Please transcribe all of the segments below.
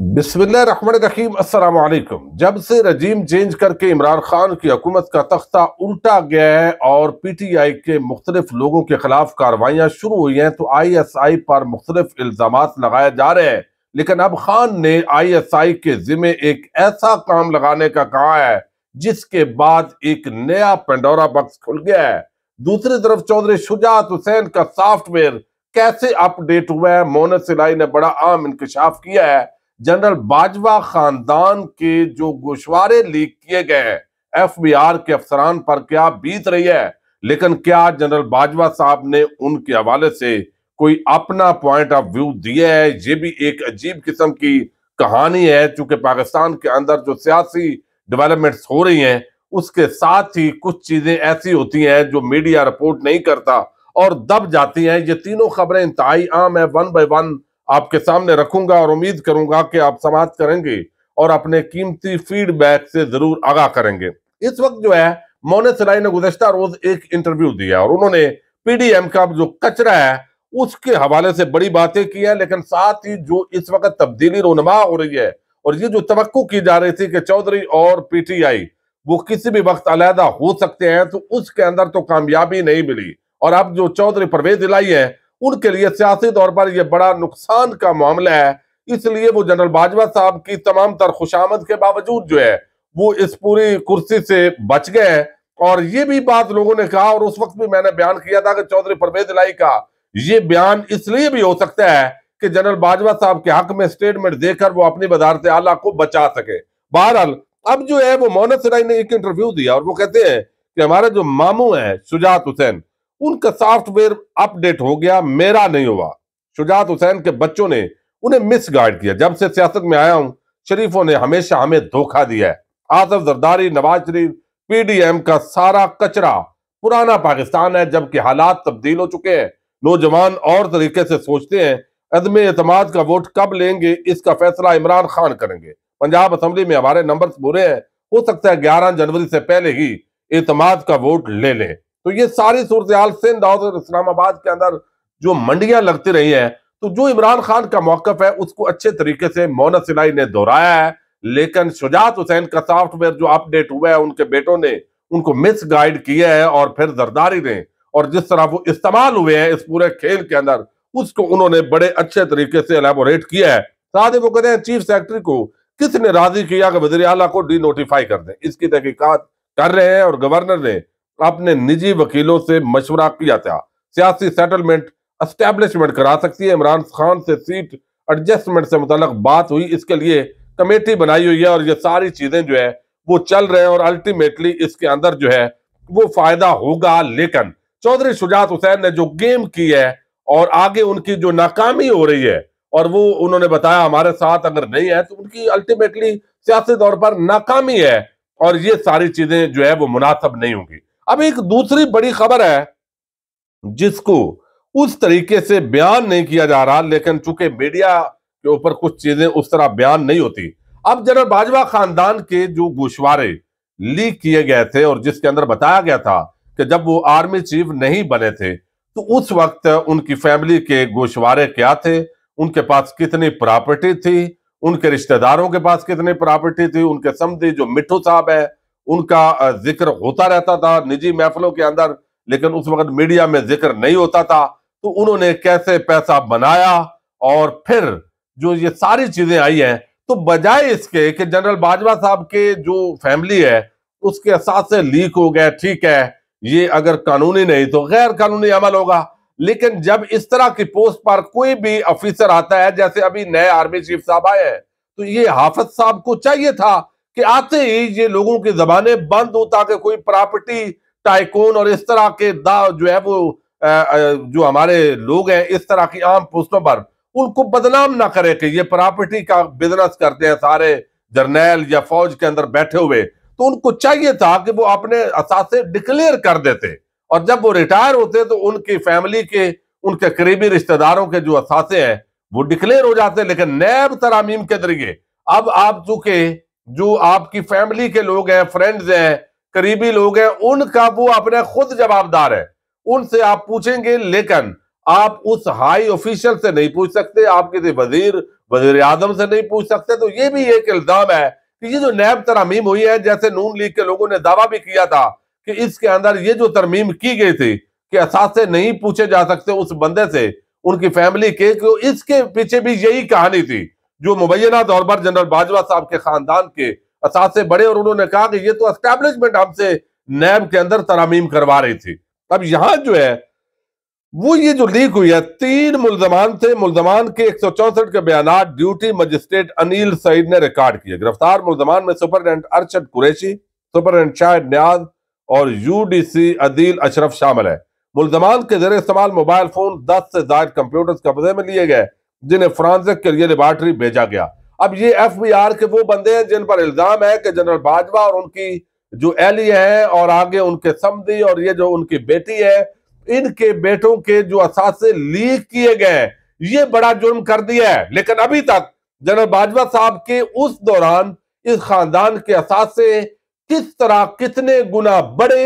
बिस्मिल्लाम जब से रजीम चेंज करके इमरान खान की हुकूमत का तख्ता उल्टा गया है और पी टी आई के मुख्तलिफ लोगों के खिलाफ कार्रवाइयाँ शुरू हुई हैं तो आई एस आई पर मुख्तलिफ इल्ज़ाम लगाए जा रहे हैं लेकिन अब खान ने आई एस आई के जिम्मे एक ऐसा काम लगाने का कहा है जिसके बाद एक नया पेंडोरा बक्स खुल गया है दूसरी तरफ चौधरी शुजात हुसैन का सॉफ्टवेयर कैसे अपडेट हुआ है मोहन सिलाई ने बड़ा आम इंकशाफ किया है जनरल बाजवा खानदान के जो गोशवारे लीक किए गए हैं एफ बी आर के अफसरान पर क्या बीत रही है लेकिन क्या जनरल बाजवा साहब ने उनके हवाले से कोई अपना पॉइंट ऑफ व्यू दिया है ये भी एक अजीब किस्म की कहानी है चूंकि पाकिस्तान के अंदर जो सियासी डेवलपमेंट्स हो रही हैं उसके साथ ही कुछ चीजें ऐसी होती हैं जो मीडिया रिपोर्ट नहीं करता और दब जाती हैं ये तीनों खबरें इंतहाई आम है वन बाई वन आपके सामने रखूंगा और उम्मीद करूंगा कि आप समाप्त करेंगे और अपने कीमती फीडबैक से जरूर आगाह करेंगे इस वक्त जो है मोने सराय ने गुजश्ता रोज एक इंटरव्यू दिया और उन्होंने पीडीएम का जो कचरा है उसके हवाले से बड़ी बातें की है लेकिन साथ ही जो इस वक्त तब्दीली रोनमा हो रही है और ये जो तो की जा रही थी कि चौधरी और पीटीआई वो किसी भी वक्त अलहदा हो सकते हैं तो उसके अंदर तो कामयाबी नहीं मिली और अब जो चौधरी परवेज इलाई है उनके लिए सियासी तौर पर यह बड़ा नुकसान का मामला है इसलिए वो जनरल बाजवा साहब की तमाम तर खुशामद के बावजूद जो है वो इस पूरी कुर्सी से बच गए और ये भी बात लोगों ने कहा और उस वक्त भी मैंने बयान किया था कि चौधरी परवेज लाई का ये बयान इसलिए भी हो सकता है कि जनरल बाजवा साहब के हक में स्टेटमेंट देकर वो अपनी बदारत आला को बचा सके बहरहाल अब जो है वो मोहन सिराई ने एक इंटरव्यू दिया और वो कहते हैं कि हमारे जो मामू है शुजात हुसैन उनका सॉफ्टवेयर अपडेट हो गया मेरा नहीं हुआ शुजात हुसैन के बच्चों ने उन्हें मिस गाइड किया जब से सियासत में आया हूं शरीफों ने हमेशा हमें धोखा दिया है आसफ जरदारी नवाज शरीफ पीडीएम का सारा कचरा पुराना पाकिस्तान है जबकि हालात तब्दील हो चुके हैं नौजवान और तरीके से सोचते हैं अदम एतम का वोट कब लेंगे इसका फैसला इमरान खान करेंगे पंजाब असम्बली में हमारे नंबर बुरे हैं हो सकता है ग्यारह जनवरी से पहले ही एतमाद का वोट ले लें तो ये सारी सूरत हाल सिंध और इस्लामाबाद के अंदर जो मंडियां लगती रही है तो जो इमरान खान का मौकफ है उसको अच्छे तरीके से मोना सिलाई ने दोहराया है लेकिन शुजात हुसैन का सॉफ्टवेयर जो अपडेट हुआ है उनके बेटों ने उनको मिस गाइड किया है और फिर जरदारी ने और जिस तरह वो इस्तेमाल हुए हैं इस पूरे खेल के अंदर उसको उन्होंने बड़े अच्छे तरीके से एलेबोरेट किया है साथ ही वो कहते हैं चीफ सेक्रेटरी को किसने राजी किया कि वजी अला को डी नोटिफाई कर दें इसकी तहकीकत कर रहे हैं और गवर्नर ने अपने निजी वकीलों से मशवरा किया था सियासी सेटलमेंट अस्टैब्लिशमेंट करा सकती है इमरान खान से सीट एडजस्टमेंट से मुतल बात हुई इसके लिए कमेटी बनाई हुई है और ये सारी चीजें जो है वो चल रहे हैं और अल्टीमेटली इसके अंदर जो है वो फायदा होगा लेकिन चौधरी शुजात हुसैन ने जो गेम की है और आगे उनकी जो नाकामी हो रही है और वो उन्होंने बताया हमारे साथ अगर नहीं है तो उनकी अल्टीमेटली सियासी तौर पर नाकामी है और ये सारी चीजें जो है वो मुनासब नहीं होंगी अब एक दूसरी बड़ी खबर है जिसको उस तरीके से बयान नहीं किया जा रहा लेकिन चूंकि मीडिया के ऊपर कुछ चीजें उस तरह बयान नहीं होती अब जनरल बाजवा खानदान के जो गुशवारे लीक किए गए थे और जिसके अंदर बताया गया था कि जब वो आर्मी चीफ नहीं बने थे तो उस वक्त उनकी फैमिली के गोशवारे क्या थे उनके पास कितनी प्रॉपर्टी थी उनके रिश्तेदारों के पास कितनी प्रॉपर्टी थी उनके समझी जो मिठू साहब है उनका जिक्र होता रहता था निजी महफलों के अंदर लेकिन उस वक्त मीडिया में जिक्र नहीं होता था तो उन्होंने कैसे पैसा बनाया और फिर जो ये सारी चीजें आई हैं तो बजाय इसके कि जनरल बाजवा साहब के जो फैमिली है उसके साथ से लीक हो गया ठीक है ये अगर कानूनी नहीं तो गैर कानूनी अमल होगा लेकिन जब इस तरह की पोस्ट पर कोई भी ऑफिसर आता है जैसे अभी नए आर्मी चीफ साहब आए हैं तो ये हाफज साहब को चाहिए था कि आते ही ये लोगों की जबाने बंद हो ताकि कोई प्रॉपर्टी टाइकोन और इस तरह के दा जो है वो जो हमारे लोग हैं इस तरह की आम पोस्टों पर उनको बदनाम ना करे कि ये प्रॉपर्टी का बिजनेस करते हैं सारे जर्नैल या फौज के अंदर बैठे हुए तो उनको चाहिए था कि वो अपने असासे डिक्लेयर कर देते और जब वो रिटायर होते तो उनकी फैमिली के उनके करीबी रिश्तेदारों के जो असासे हैं वो डिक्लेयर हो जाते लेकिन नैब तरामीम के जरिए अब आप चूंकि जो आपकी फैमिली के लोग हैं फ्रेंड्स हैं करीबी लोग हैं उनका वो अपने खुद जवाबदार है उनसे आप पूछेंगे लेकिन आप उस हाई ऑफिशियल से नहीं पूछ सकते आप किसी वजीर वजीर आजम से नहीं पूछ सकते तो ये भी एक इल्जाम है कि ये जो नैब तरमीम हुई है जैसे नून लीग के लोगों ने दावा भी किया था कि इसके अंदर ये जो तरमीम की गई थी कि असासे नहीं पूछे जा सकते उस बंदे से उनकी फैमिली के इसके पीछे भी यही कहानी थी जो मुबैना तौर पर जनरल बाजवा साहब के खानदान के असाथ से बड़े और उन्होंने कहा कि ये तो एस्टेब्लिशमेंट हमसे नैब के अंदर तरामीम करवा रही थी अब यहां जो है वो ये जो लीक हुई है तीन मुलजमान थे मुलजमान के एक के बयान ड्यूटी मजिस्ट्रेट अनिल सईद ने रिकॉर्ड किया गिरफ्तार मुलजमान में सुपरिटेंडेंट अरशद कुरैशी सुपरिटेंडेंट शाहिद न्याज और यूडीसी अदील अशरफ शामिल है मुलजमान के जरिए इस्तेमाल मोबाइल फोन दस से जायद कंप्यूटर्स कब्जे में लिए गए जिन्हें फ्रांसिक के लिए लेबार्ट्री भेजा गया अब ये एफ बी आर के वो बंदे हैं जिन पर इल्जाम है कि जनरल बाजवा और उनकी जो एली है और आगे उनके समी और ये जो उनकी बेटी है इनके बेटों के जो असासे लीक किए गए ये बड़ा जुर्म कर दिया है लेकिन अभी तक जनरल बाजवा साहब के उस दौरान इस खानदान के असासे किस तरह कितने गुना बढ़े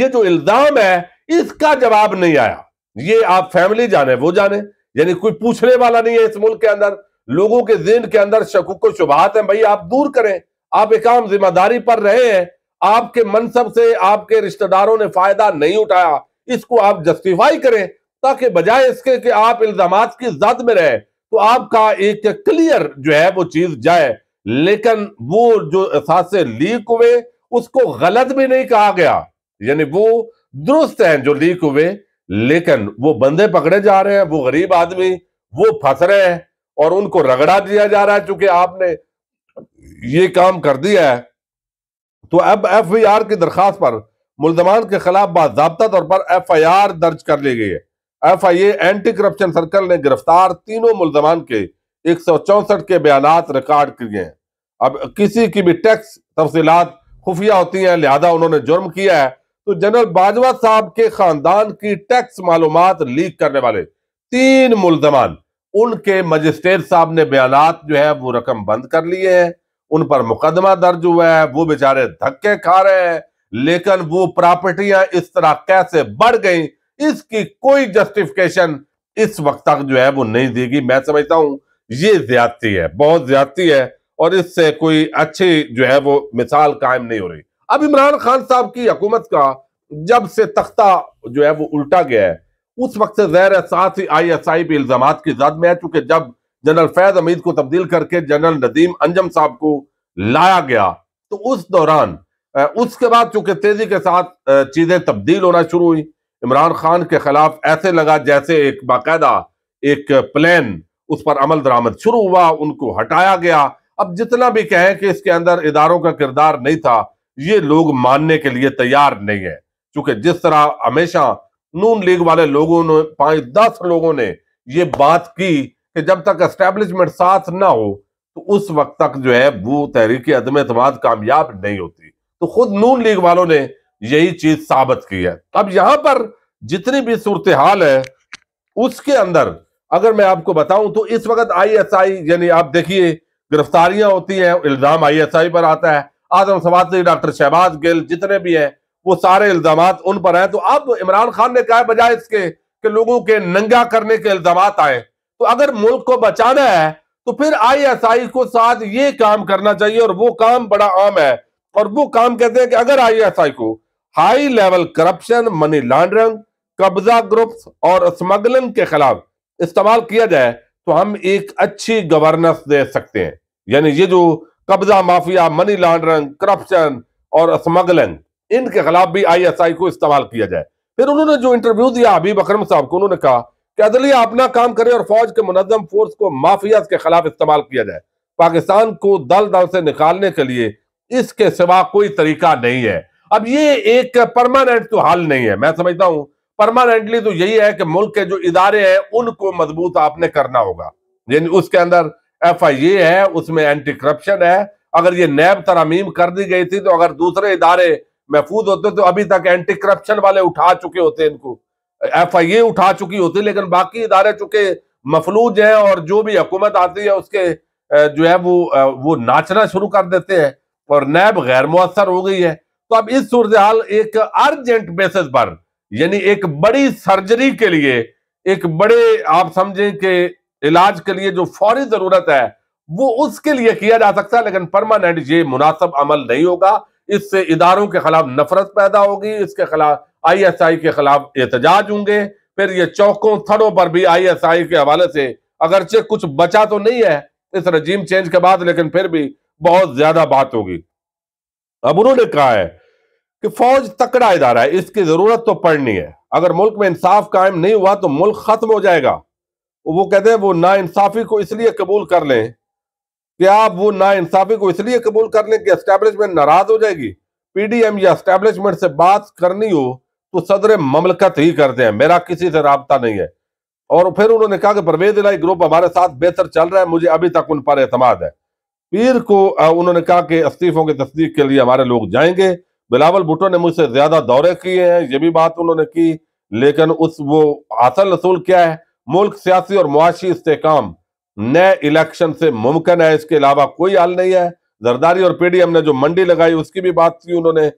ये जो इल्जाम है इसका जवाब नहीं आया ये आप फैमिली जाने वो जाने यानी कोई पूछने वाला नहीं है इस मुल्क के अंदर लोगों के दिन के अंदर शकूक शुभात है भाई आप दूर करें आप एक आम जिम्मेदारी पर रहे हैं आपके मनसब से आपके रिश्तेदारों ने फायदा नहीं उठाया इसको आप जस्टिफाई करें ताकि बजाय इसके कि आप इल्जाम की जद में रहे तो आपका एक क्लियर जो है वो चीज जाए लेकिन वो जो से लीक हुए उसको गलत भी नहीं कहा गया यानी वो दुरुस्त हैं जो लीक हुए लेकिन वो बंदे पकड़े जा रहे हैं वो गरीब आदमी वो फंस रहे हैं और उनको रगड़ा दिया जा रहा है चूंकि आपने ये काम कर दिया है तो अब एफ आई आर की दरखास्त पर मुलजमान के खिलाफ बाबा तौर पर एफ आई आर दर्ज कर ली गई है F I A anti corruption circle ने गिरफ्तार तीनों मुलजमान के एक सौ चौसठ के बयान रिकॉर्ड किए हैं अब किसी की भी टैक्स तफसीत खुफिया होती हैं लिहाजा उन्होंने जुर्म किया है तो जनरल बाजवा साहब के खानदान की टैक्स मालूम लीक करने वाले तीन मुलजमान उनके मजिस्ट्रेट साहब ने बयान जो है वो रकम बंद कर लिए हैं उन पर मुकदमा दर्ज हुआ है वो बेचारे धक्के खा रहे हैं लेकिन वो प्रॉपर्टियां इस तरह कैसे बढ़ गई इसकी कोई जस्टिफिकेशन इस वक्त तक जो है वो नहीं देगी मैं समझता हूं ये ज्यादती है बहुत ज्यादती है और इससे कोई अच्छी जो है वो मिसाल कायम नहीं हो रही अब इमरान खान साहब की हकूमत का जब से तख्ता जो है वो उल्टा गया है उस वक्त से जहर एहसास ही आई एस आई पे इल्जाम की जद में है चूंकि जब जनरल फैज हमीद को तब्दील करके जनरल नदीम अंजम साहब को लाया गया तो उस दौरान उसके बाद चूंकि तेजी के साथ चीजें तब्दील होना शुरू हुई इमरान खान के खिलाफ ऐसे लगा जैसे एक बाकायदा एक प्लान उस पर अमल दरामद शुरू हुआ उनको हटाया गया अब जितना भी कहें कि इसके अंदर इदारों का किरदार नहीं था ये लोग मानने के लिए तैयार नहीं है क्योंकि जिस तरह हमेशा नून लीग वाले लोगों ने पांच दस लोगों ने ये बात की कि जब तक एस्टेब्लिशमेंट साथ ना हो तो उस वक्त तक जो है वो तहरीकी अदम एतम कामयाब नहीं होती तो खुद नून लीग वालों ने यही चीज साबित की है अब यहां पर जितनी भी सूरत हाल है उसके अंदर अगर मैं आपको बताऊं तो इस वक्त आईएसआई यानी आप देखिए गिरफ्तारियां होती हैं इल्जाम आईएसआई पर आता है आजम समाती डॉक्टर शहबाज गिल जितने भी हैं वो सारे इल्जाम उन पर हैं तो अब इमरान खान ने कहा बजाय इसके कि लोगों के नंगा करने के इल्जाम आए तो अगर मुल्क को बचाना है तो फिर आई को साथ ये काम करना चाहिए और वो काम बड़ा आम है और वो काम कहते हैं कि अगर आई को high level corruption money laundering कब्जा ग्रुप्स और स्मगलिंग के खिलाफ इस्तेमाल किया जाए तो हम एक अच्छी गवर्नेंस दे सकते हैं यानी ये जो कब्जा माफिया मनी लॉन्ड्रिंग करप्शन और स्मगलिंग इनके खिलाफ भी आईएसआई को इस्तेमाल किया जाए फिर उन्होंने जो इंटरव्यू दिया हबीब अकरम साहब को उन्होंने कहा कि अदलिया अपना काम करे और फौज के मुनजम फोर्स को माफिया के खिलाफ इस्तेमाल किया जाए पाकिस्तान को दल दल से निकालने के लिए इसके सिवा कोई तरीका नहीं है अब ये एक परमानेंट तो हाल नहीं है मैं समझता हूं परमानेंटली तो यही है कि मुल्क के जो इदारे हैं उनको मजबूत आपने करना होगा यानी उसके अंदर एफ आई ए है उसमें एंटी करप्शन है अगर ये नैब तरामीम कर दी गई थी तो अगर दूसरे इदारे महफूज होते तो अभी तक एंटी करप्शन वाले उठा चुके होते इनको एफ आई ए उठा चुकी होती लेकिन बाकी इदारे चूंकि मफलूज हैं और जो भी हुकूमत आती है उसके जो है वो वो नाचना शुरू कर देते हैं और नैब गैर मुसर हो गई है तो अब इस सूरत हाल एक अर्जेंट बेसिस पर यानी एक बड़ी सर्जरी के लिए एक बड़े आप समझें कि इलाज के लिए जो फौरी जरूरत है वो उसके लिए किया जा सकता है लेकिन परमानेंट ये मुनासब अमल नहीं होगा इससे इदारों के खिलाफ नफरत पैदा होगी इसके खिलाफ आईएसआई के खिलाफ एहतजाज होंगे फिर ये चौकों थड़ों पर भी आईएसआई के हवाले से अगरचे कुछ बचा तो नहीं है इस रजीम चेंज के बाद लेकिन फिर भी बहुत ज्यादा बात होगी अब उन्होंने कहा है कि फौज तकड़ा इदारा है इसकी जरूरत तो पड़नी है अगर मुल्क में इंसाफ कायम नहीं हुआ तो मुल्क खत्म हो जाएगा वो कहते हैं वो इंसाफी को इसलिए कबूल कर लें कि आप वो इंसाफी को इसलिए कबूल कर लें कि एस्टेब्लिशमेंट नाराज हो जाएगी पीडीएम या एस्टेब्लिशमेंट से बात करनी हो तो सदर ममलकत ही करते हैं मेरा किसी से रबता नहीं है और फिर उन्होंने कहा कि परवेज इलाई ग्रुप हमारे साथ बेहतर चल रहा है मुझे अभी तक उन पर एतम है पीर को उन्होंने कहा कि इस्तीफों की तस्दीक के लिए हमारे लोग जाएंगे बिलावल भुट्टो ने मुझसे ज्यादा दौरे किए हैं ये भी बात उन्होंने की लेकिन उस वो असल रसूल क्या है मुल्क सियासी और मुआशी इस्तेकाम नए इलेक्शन से मुमकिन है इसके अलावा कोई हल नहीं है जरदारी और पीडीएम ने जो मंडी लगाई उसकी भी बात की उन्होंने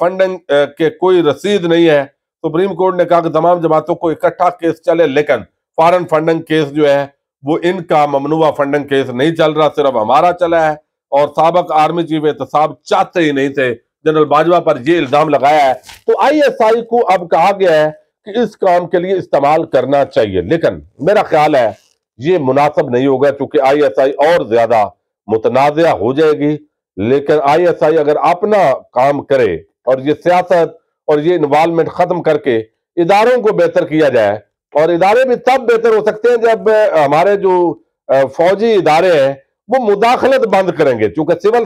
फंडिंग के कोई रसीद नहीं है सुप्रीम कोर्ट ने कहा कि तमाम जमातों को इकट्ठा केस चले लेकिन फॉरन फंडिंग केस जो है वो इनका ममनुआ फंडिंग केस नहीं चल रहा सिर्फ हमारा चला है और सबक आर्मी चीफ एहतसाब चाहते ही नहीं थे जनरल बाजवा पर ये इल्जाम लगाया है तो आईएसआई को अब कहा गया है कि इस काम के लिए इस्तेमाल करना चाहिए लेकिन मेरा ख्याल है ये मुनासब नहीं होगा क्योंकि आईएसआई और ज्यादा मुतनाज़ हो जाएगी लेकिन आईएसआई अगर अपना काम करे और ये सियासत और ये इन्वॉल्वमेंट खत्म करके इदारों को बेहतर किया जाए और इदारे भी तब बेहतर हो सकते हैं जब हमारे जो फौजी इदारे हैं वो मुदाखलत बंद करेंगे क्योंकि सिविल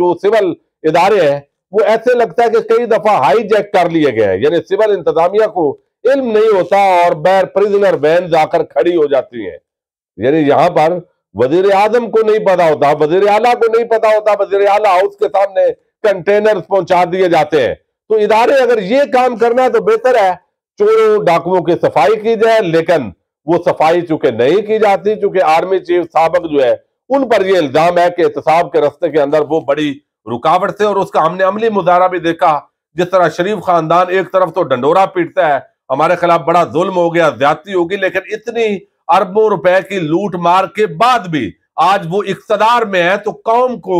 जो सिविल इदारे हैं वो ऐसे लगता है कि कई दफा हाईजैक कर लिए गए हैं यानी सिविल इंतजामिया को इल्म नहीं होता और बैर प्रिजनर वैन जाकर खड़ी हो जाती है यानी यहां पर वजीर आजम को नहीं पता होता वजीर आला को नहीं पता होता वजीर आला हाउस के सामने कंटेनर पहुंचा दिए जाते हैं तो इदारे अगर ये काम करना है तो बेहतर है चोरों डाकुओं की सफाई की जाए लेकिन वो सफाई चूंकि नहीं की जाती चूंकि आर्मी चीफ सबक जो है उन पर यह इल्जाम है कि एहतसाब के रस्ते के अंदर वो बड़ी रुकावट थे और उसका हमने अमली मुजाहरा भी देखा जिस तरह शरीफ खानदान एक तरफ तो डंडोरा पीटता है हमारे खिलाफ बड़ा जुल्म हो गया ज्यादा होगी लेकिन इतनी अरबों रुपए की लूट मार के बाद भी आज वो इकतदार में है तो कौम को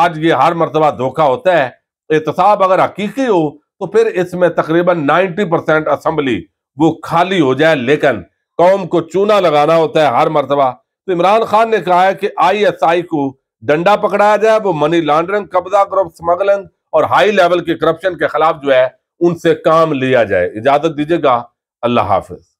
आज ये हर मरतबा धोखा होता है एहतसाब अगर हकीकी हो तो फिर इसमें तकरीबन 90 परसेंट असम्बली वो खाली हो जाए लेकिन कौम को चूना लगाना होता है हर मरतबा तो इमरान खान ने कहा है कि आईएसआई को डंडा पकड़ाया जाए वो मनी लॉन्ड्रिंग कब्जा ग्रुप स्मगलिंग और हाई लेवल के करप्शन के खिलाफ जो है उनसे काम लिया जाए इजाजत दीजिएगा अल्लाह हाफिज